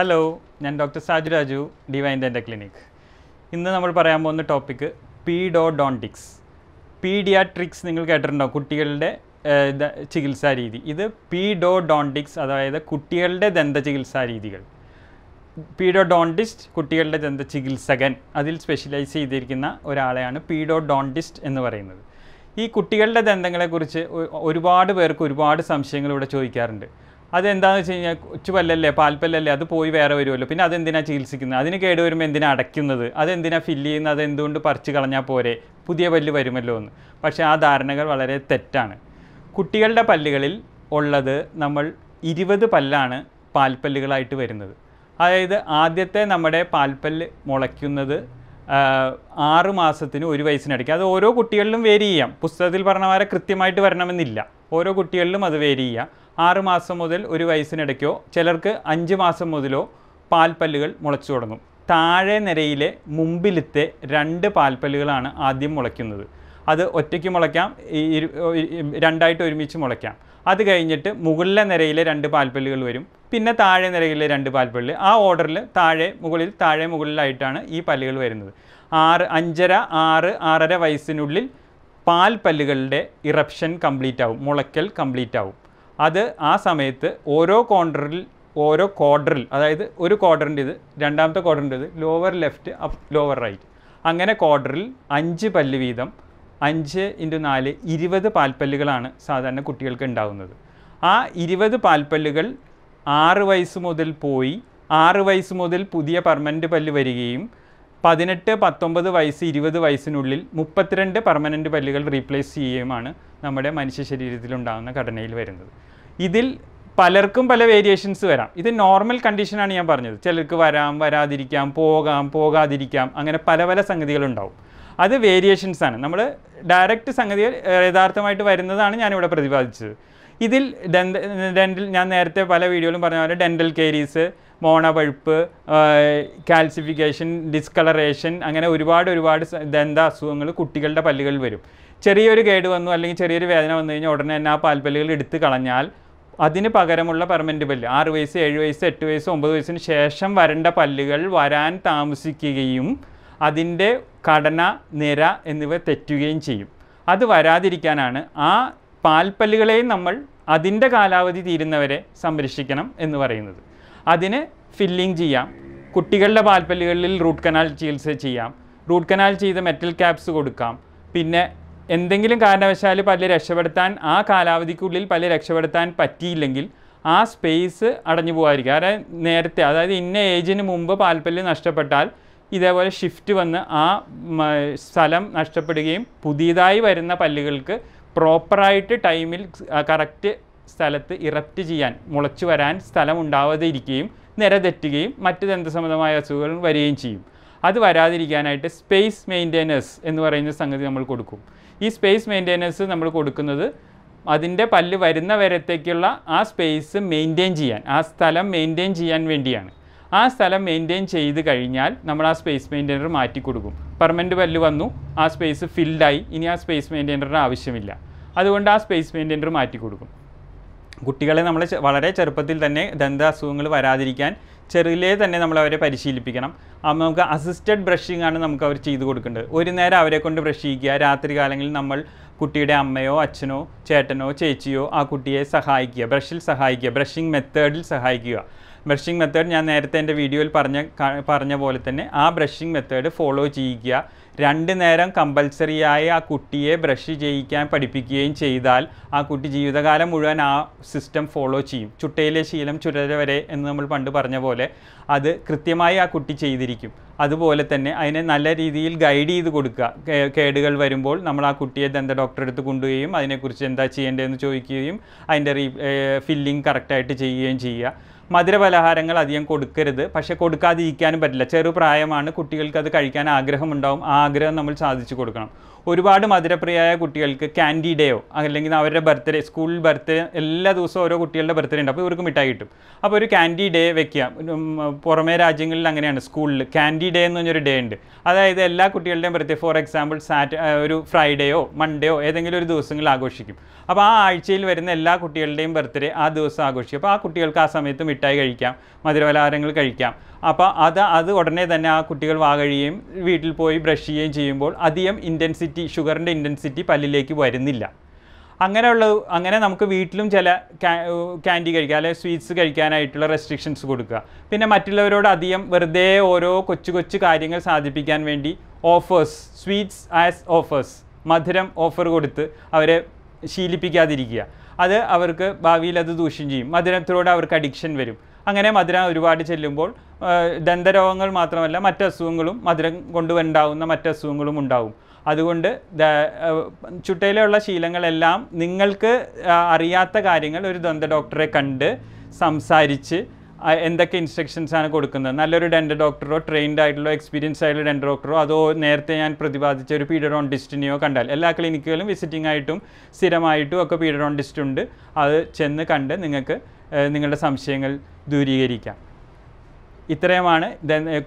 hello ഞാൻ doctor Saju Raju divine ഡെൻ്റെ clinic ഇന്ന് നമ്മൾ പറയാൻ പോകുന്ന ടോപ്പിക്ക് പീഡോഡോണ്ടിക്സ് പീഡിയാട്രിക്സ് നിങ്ങൾ കേട്ടിട്ടുണ്ടോ കുട്ടികളുടെ ചികിത്സാ രീതി ഇത് പീഡോഡോണ്ടിക്സ് അതായത് കുട്ടികളുടെ ദന്ത ചികിത്സാ രീതികൾ പീഡോഡോണ്ടിസ്റ്റ് കുട്ടികളുടെ ദന്ത ചികിത്സകൻ അതിൽ സ്പെഷ്യലൈസ് ചെയ്തിരിക്കുന്ന ഒരാളെയാണ് പീഡോഡോണ്ടിസ്റ്റ് എന്ന് പറയുന്നത് ഈ കുട്ടികളുടെ ദന്തങ്ങളെക്കുറിച്ച് ഒരുപാട് പേർക്ക് ഒരുപാട് സംശയങ്ങൾ ഇവിടെ ചോദിക്കാറുണ്ട് അതെന്താണെന്ന് വെച്ച് കഴിഞ്ഞാൽ ഉച്ചുപല്ലല്ലേ പാൽപ്പല്ലല്ലേ അത് പോയി വേറെ വരുമല്ലോ പിന്നെ അതെന്തിനാ ചികിത്സിക്കുന്നത് അതിന് കേട് വരുമ്പോൾ എന്തിനാ അടയ്ക്കുന്നത് അതെന്തിനാ ഫില്ല് ചെയ്യുന്നത് അതെന്തുകൊണ്ട് പറിച്ച് കളഞ്ഞാൽ പോരെ പുതിയ പല്ല് വരുമല്ലോ എന്ന് പക്ഷേ ആ ധാരണകൾ വളരെ തെറ്റാണ് കുട്ടികളുടെ പല്ലുകളിൽ ഉള്ളത് നമ്മൾ ഇരുപത് പല്ലാണ് പാൽപ്പല്ലുകളായിട്ട് വരുന്നത് അതായത് ആദ്യത്തെ നമ്മുടെ പാൽപ്പല്ല് മുളയ്ക്കുന്നത് ആറ് മാസത്തിന് ഒരു വയസ്സിനടയ്ക്ക് അത് ഓരോ കുട്ടികളിലും വേരി ചെയ്യാം പുസ്തകത്തിൽ പറഞ്ഞവരെ കൃത്യമായിട്ട് വരണമെന്നില്ല ഓരോ കുട്ടികളിലും അത് വേരി ചെയ്യാം ആറുമാസം മുതൽ ഒരു വയസ്സിനിടയ്ക്കോ ചിലർക്ക് അഞ്ച് മാസം മുതലോ പാൽപ്പല്ലുകൾ മുളച്ചു തുടങ്ങും താഴെ നിരയിലെ മുമ്പിലത്തെ രണ്ട് പാൽപ്പല്ലുകളാണ് ആദ്യം മുളയ്ക്കുന്നത് അത് ഒറ്റയ്ക്ക് മുളയ്ക്കാം രണ്ടായിട്ട് ഒരുമിച്ച് മുളയ്ക്കാം അത് കഴിഞ്ഞിട്ട് മുകളിലെ നിരയിലെ രണ്ട് പാൽപ്പല്ലുകൾ വരും പിന്നെ താഴെ നിരയിലെ രണ്ട് പാൽപ്പല്ല് ആ ഓർഡറിൽ താഴെ മുകളിൽ താഴെ മുകളിലായിട്ടാണ് ഈ പല്ലുകൾ വരുന്നത് ആറ് അഞ്ചര ആറ് ആറര വയസ്സിനുള്ളിൽ പാൽപ്പല്ലുകളുടെ ഇറപ്ഷൻ കംപ്ലീറ്റ് ആവും മുളയ്ക്കൽ കംപ്ലീറ്റ് ആവും അത് ആ സമയത്ത് ഓരോ കോണ്ടറിൽ ഓരോ ക്വാഡറിൽ അതായത് ഒരു ക്വാഡറിൻ്റെ ഇത് രണ്ടാമത്തെ ക്വാഡറിൻ്റെ ഇത് lower left up lower right അങ്ങനെ ക്വാഡറിൽ അഞ്ച് പല്ല് വീതം അഞ്ച് ഇൻറ്റു നാല് ഇരുപത് പാൽപ്പല്ലുകളാണ് സാധാരണ കുട്ടികൾക്ക് ഉണ്ടാകുന്നത് ആ ഇരുപത് പാൽപ്പല്ലുകൾ ആറ് വയസ്സ് മുതൽ പോയി ആറ് വയസ്സ് മുതൽ പുതിയ പെർമനൻ്റ് പല്ല് വരികയും പതിനെട്ട് പത്തൊമ്പത് വയസ്സ് ഇരുപത് വയസ്സിനുള്ളിൽ മുപ്പത്തിരണ്ട് പെർമനൻ്റ് പല്ലുകൾ റീപ്ലേസ് ചെയ്യുകയുമാണ് നമ്മുടെ മനുഷ്യ ശരീരത്തിലുണ്ടാകുന്ന ഘടനയിൽ വരുന്നത് ഇതിൽ പലർക്കും പല വേരിയേഷൻസ് വരാം ഇത് നോർമൽ കണ്ടീഷനാണ് ഞാൻ പറഞ്ഞത് ചിലർക്ക് വരാം വരാതിരിക്കാം പോകാം പോകാതിരിക്കാം അങ്ങനെ പല പല സംഗതികളുണ്ടാവും അത് വേരിയേഷൻസ് ആണ് നമ്മൾ ഡയറക്റ്റ് സംഗതി യഥാർത്ഥമായിട്ട് വരുന്നതാണ് ഞാനിവിടെ പ്രതിപാദിച്ചത് ഇതിൽ ഡെൻ ഞാൻ നേരത്തെ പല വീഡിയോയിലും പറഞ്ഞ പോലെ ഡെൻ്റൽ കേരീസ് മോണപഴുപ്പ് കാൽസിഫിക്കേഷൻ ഡിസ്കളറേഷൻ അങ്ങനെ ഒരുപാട് ഒരുപാട് ദന്ത അസുഖങ്ങൾ കുട്ടികളുടെ പല്ലുകളിൽ വരും ചെറിയൊരു കേട് വന്നു അല്ലെങ്കിൽ ചെറിയൊരു വേദന വന്നു കഴിഞ്ഞാൽ ഉടനെ തന്നെ ആ പാൽപ്പല്ലുകൾ എടുത്ത് കളഞ്ഞാൽ അതിന് പകരമുള്ള പെർമനൻറ്റ് പല്ല് ആറ് വയസ്സ് ഏഴ് വയസ്സ് എട്ട് വയസ്സ് ഒമ്പത് വയസ്സിന് ശേഷം വരേണ്ട പല്ലുകൾ വരാൻ താമസിക്കുകയും അതിൻ്റെ ഘടന നിര എന്നിവ തെറ്റുകയും ചെയ്യും അത് വരാതിരിക്കാനാണ് ആ പാൽപ്പല്ലുകളെയും നമ്മൾ അതിൻ്റെ കാലാവധി തീരുന്നവരെ സംരക്ഷിക്കണം എന്ന് പറയുന്നത് അതിന് ഫില്ലിംഗ് ചെയ്യാം കുട്ടികളുടെ പാൽപ്പല്ലുകളിൽ റൂട്ട് കനാൽ ചികിത്സ ചെയ്യാം റൂട്ട് കനാൽ ചെയ്ത മെറ്റൽ ക്യാപ്സ് കൊടുക്കാം പിന്നെ എന്തെങ്കിലും കാരണവശാൽ പല്ല് രക്ഷപ്പെടുത്താൻ ആ കാലാവധിക്കുള്ളിൽ പല്ല് രക്ഷപ്പെടുത്താൻ പറ്റിയില്ലെങ്കിൽ ആ സ്പേസ് അടഞ്ഞു പോകുമായിരിക്കും അതായത് നേരത്തെ അതായത് ഇന്ന ഏജിന് മുമ്പ് പാൽപ്പല്ല് നഷ്ടപ്പെട്ടാൽ ഇതേപോലെ ഷിഫ്റ്റ് വന്ന് ആ സ്ഥലം നഷ്ടപ്പെടുകയും പുതിയതായി വരുന്ന പല്ലുകൾക്ക് പ്രോപ്പറായിട്ട് ടൈമിൽ കറക്റ്റ് സ്ഥലത്ത് ഇറപ്റ്റ് ചെയ്യാൻ മുളച്ചു വരാൻ സ്ഥലം ഉണ്ടാവാതെ ഇരിക്കുകയും നിരതെറ്റുകയും മറ്റ് ദന്തസംബന്ധമായ അസുഖങ്ങൾ വരികയും ചെയ്യും അത് വരാതിരിക്കാനായിട്ട് സ്പേസ് മെയിൻ്റെനേഴ്സ് എന്ന് പറയുന്ന സംഗതി നമ്മൾ കൊടുക്കും ഈ സ്പേസ് മെയിൻ്റെനൻസ് നമ്മൾ കൊടുക്കുന്നത് അതിൻ്റെ പല്ല് വരുന്ന വരത്തേക്കുള്ള ആ സ്പേസ് മെയിൻറ്റെയിൻ ചെയ്യാൻ ആ സ്ഥലം മെയിൻറ്റെയിൻ ചെയ്യാൻ വേണ്ടിയാണ് ആ സ്ഥലം മെയിൻറ്റെയിൻ ചെയ്ത് കഴിഞ്ഞാൽ നമ്മൾ ആ സ്പേസ് മെയിൻറ്റെയിനർ മാറ്റി കൊടുക്കും പെർമനൻറ്റ് പല്ല് വന്നു ആ സ്പേസ് ഫിൽഡായി ഇനി ആ സ്പേസ് മെയിൻറ്റെയിനറിന് ആവശ്യമില്ല അതുകൊണ്ട് ആ സ്പേസ് മെയിൻറ്റെയിനർ മാറ്റി കൊടുക്കും കുട്ടികളെ നമ്മൾ വളരെ ചെറുപ്പത്തിൽ തന്നെ ദന്ത അസുഖങ്ങൾ വരാതിരിക്കാൻ ചെറുതിലേ തന്നെ നമ്മൾ അവരെ പരിശീലിപ്പിക്കണം നമുക്ക് അസിസ്റ്റഡ് ബ്രഷിംഗ് ആണ് നമുക്ക് അവർ ചെയ്തു കൊടുക്കേണ്ടത് ഒരു നേരം അവരെ കൊണ്ട് ബ്രഷ് ചെയ്യുക രാത്രി കാലങ്ങളിൽ നമ്മൾ കുട്ടിയുടെ അമ്മയോ അച്ഛനോ ചേട്ടനോ ചേച്ചിയോ ആ കുട്ടിയെ സഹായിക്കുക ബ്രഷിൽ സഹായിക്കുക ബ്രഷിംഗ് മെത്തേഡിൽ സഹായിക്കുക ബ്രഷിംഗ് മെത്തേഡ് ഞാൻ നേരത്തെ എൻ്റെ വീഡിയോയിൽ പറഞ്ഞ പറഞ്ഞ പോലെ തന്നെ ആ ബ്രഷിംഗ് മെത്തേഡ് ഫോളോ ചെയ്യുക രണ്ട് നേരം ആയി ആ കുട്ടിയെ ബ്രഷ് ചെയ്യിക്കാൻ പഠിപ്പിക്കുകയും ചെയ്താൽ ആ കുട്ടി ജീവിതകാലം മുഴുവൻ ആ സിസ്റ്റം ഫോളോ ചെയ്യും ചുട്ടയിലെ ശീലം ചുരര വരെ എന്ന് നമ്മൾ പണ്ട് പറഞ്ഞ പോലെ അത് കൃത്യമായി ആ കുട്ടി ചെയ്തിരിക്കും അതുപോലെ തന്നെ അതിനെ നല്ല രീതിയിൽ ഗൈഡ് ചെയ്ത് കൊടുക്കുക കേടുകൾ വരുമ്പോൾ നമ്മൾ ആ കുട്ടിയെ ദന്ത ഡോക്ടറെ അടുത്ത് കൊണ്ടുപോവുകയും അതിനെക്കുറിച്ച് എന്താ ചെയ്യേണ്ടതെന്ന് ചോദിക്കുകയും അതിൻ്റെ റീ ഫില്ലിംഗ് കറക്റ്റായിട്ട് ചെയ്യുകയും ചെയ്യുക മധുരപലഹാരങ്ങൾ അധികം കൊടുക്കരുത് പക്ഷേ കൊടുക്കാതിരിക്കാനും പറ്റില്ല ചെറുപ്രായമാണ് കുട്ടികൾക്ക് അത് കഴിക്കാൻ ആഗ്രഹമുണ്ടാവും ആ ആഗ്രഹം നമ്മൾ സാധിച്ചു കൊടുക്കണം ഒരുപാട് മധുരപ്രിയായ കുട്ടികൾക്ക് ക്യാൻഡി ഡേയോ അല്ലെങ്കിൽ അവരുടെ ബർത്ത്ഡേ സ്കൂൾ ബർത്ത്ഡേ എല്ലാ ദിവസവും ഓരോ കുട്ടികളുടെ ബർത്ത്ഡേ ഉണ്ട് അപ്പോൾ ഇവർക്ക് മിഠായി കിട്ടും അപ്പോൾ ഒരു ക്യാൻഡി ഡേ വെക്കാം പുറമേ രാജ്യങ്ങളിൽ അങ്ങനെയാണ് സ്കൂളിൽ ക്യാൻഡി ഡേ എന്ന് പറഞ്ഞൊരു ഡേ ഉണ്ട് അതായത് എല്ലാ കുട്ടികളുടെയും ബർത്ത്ഡേ ഫോർ എക്സാമ്പിൾ സാറ്റ് ഒരു ഫ്രൈഡേയോ മൺഡേയോ ഏതെങ്കിലും ഒരു ദിവസങ്ങളിൽ ആഘോഷിക്കും അപ്പോൾ ആ ആഴ്ചയിൽ വരുന്ന എല്ലാ കുട്ടികളുടെയും ബർത്ത്ഡേ ആ ദിവസം ആഘോഷിക്കും അപ്പോൾ ആ കുട്ടികൾക്ക് ആ സമയത്ത് മിഠായി കഴിക്കാം മധുരപലഹാരങ്ങൾ കഴിക്കാം അപ്പോൾ അത് അത് ഉടനെ തന്നെ ആ കുട്ടികൾ വാ വീട്ടിൽ പോയി ബ്രഷ് ചെയ്യുകയും ചെയ്യുമ്പോൾ അധികം ഇൻറ്റൻസിറ്റി ഇൻറ്റൻസിറ്റി ഷുഗറിൻ്റെ ഇൻറ്റൻസിറ്റി പല്ലിലേക്ക് വരുന്നില്ല അങ്ങനെയുള്ള അങ്ങനെ നമുക്ക് വീട്ടിലും ചില ക്യാൻഡി കഴിക്കുക അല്ലെങ്കിൽ സ്വീറ്റ്സ് കഴിക്കാനായിട്ടുള്ള റെസ്ട്രിക്ഷൻസ് കൊടുക്കുക പിന്നെ മറ്റുള്ളവരോട് അധികം വെറുതെ ഓരോ കൊച്ചു കൊച്ചു കാര്യങ്ങൾ സാധിപ്പിക്കാൻ വേണ്ടി ഓഫേഴ്സ് സ്വീറ്റ്സ് ആസ് ഓഫേഴ്സ് മധുരം ഓഫർ കൊടുത്ത് അവരെ ശീലിപ്പിക്കാതിരിക്കുക അത് അവർക്ക് ഭാവിയിൽ അത് ദൂഷ്യം ചെയ്യും മധുരത്തിലൂടെ അവർക്ക് അഡിക്ഷൻ വരും അങ്ങനെ മധുരം ഒരുപാട് ചെല്ലുമ്പോൾ ദന്തരോഗങ്ങൾ മാത്രമല്ല അസുഖങ്ങളും മധുരം മറ്റ് അസുഖങ്ങളും ഉണ്ടാവും അതുകൊണ്ട് ചുട്ടയിലുള്ള ശീലങ്ങളെല്ലാം നിങ്ങൾക്ക് അറിയാത്ത കാര്യങ്ങൾ ഒരു ദന്ത ഡോക്ടറെ കണ്ട് സംസാരിച്ച് എന്തൊക്കെ ഇൻസ്ട്രക്ഷൻസ് ആണ് കൊടുക്കുന്നത് നല്ലൊരു ഡെൻ്റ് ഡോക്ടറോ ട്രെയിൻഡ് ആയിട്ടുള്ള എക്സ്പീരിയൻസ് ആയിട്ടുള്ള ഡെൻ്റ് ഡോക്ടറോ അതോ നേരത്തെ ഞാൻ പ്രതിപാദിച്ച ഒരു പീഡറോണ്ടിസ്റ്റിനെയോ കണ്ടാൽ എല്ലാ ക്ലിനിക്കുകളിലും വിസിറ്റിംഗ് ആയിട്ടും സ്ഥിരമായിട്ടും ഒക്കെ പീഡറോണ്ടിസ്റ്റ് ഉണ്ട് അത് ചെന്ന് കണ്ട് നിങ്ങൾക്ക് നിങ്ങളുടെ സംശയങ്ങൾ ദൂരീകരിക്കാം ഇത്രയുമാണ്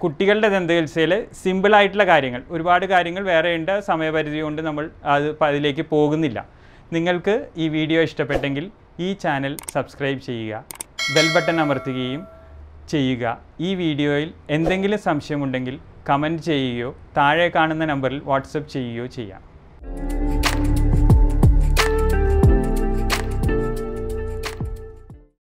കുട്ടികളുടെ ദന്തചികിത്സയിൽ സിമ്പിളായിട്ടുള്ള കാര്യങ്ങൾ ഒരുപാട് കാര്യങ്ങൾ വേറെയുണ്ട് സമയപരിധി കൊണ്ട് നമ്മൾ അത് അതിലേക്ക് പോകുന്നില്ല നിങ്ങൾക്ക് ഈ വീഡിയോ ഇഷ്ടപ്പെട്ടെങ്കിൽ ഈ ചാനൽ സബ്സ്ക്രൈബ് ചെയ്യുക ബെൽ ബട്ടൺ അമർത്തുകയും ചെയ്യുക ഈ വീഡിയോയിൽ എന്തെങ്കിലും സംശയമുണ്ടെങ്കിൽ കമൻറ്റ് ചെയ്യുകയോ താഴെ കാണുന്ന നമ്പറിൽ വാട്സപ്പ് ചെയ്യുകയോ ചെയ്യാം